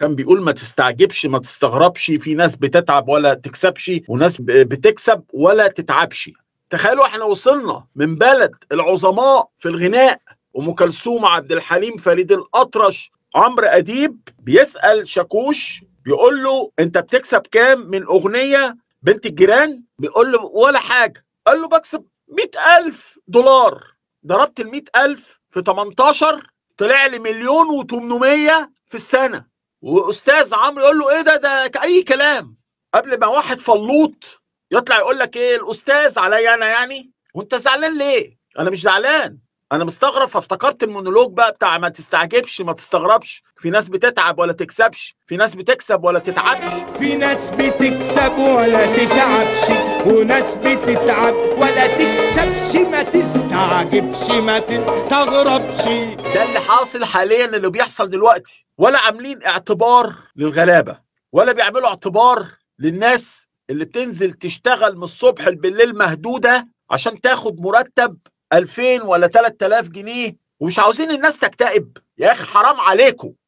كان بيقول ما تستعجبش ما تستغربش في ناس بتتعب ولا تكسبش وناس بتكسب ولا تتعبش تخيلوا احنا وصلنا من بلد العظماء في الغناء ام كلثوم عبد الحليم فريد الاطرش عمرو اديب بيسال شاكوش بيقول له انت بتكسب كام من اغنيه بنت الجيران بيقول له ولا حاجه قال له بكسب 100000 دولار ضربت ال 100000 في 18 طلع لي مليون و800 في السنه واستاذ عمرو يقول له ايه ده ده اي كلام قبل ما واحد فلوط يطلع يقول لك ايه الاستاذ عليا انا يعني وانت زعلان ليه انا مش زعلان انا مستغرب فافتكرت المونولوج بقى بتاع ما تستعجبش ما تستغربش في ناس بتتعب ولا تكسبش في ناس بتكسب ولا تتعبش في ناس بتكسب ولا تتعبش وناس بتتعب ولا تكسبش ما تستعجبش ما ما تستغربش ده اللي حاصل حاليا اللي بيحصل دلوقتي ولا عاملين اعتبار للغلابه ولا بيعملوا اعتبار للناس اللي بتنزل تشتغل من الصبح بالليل مهدوده عشان تاخد مرتب 2000 ولا 3000 جنيه ومش عاوزين الناس تكتئب يا اخي حرام عليكم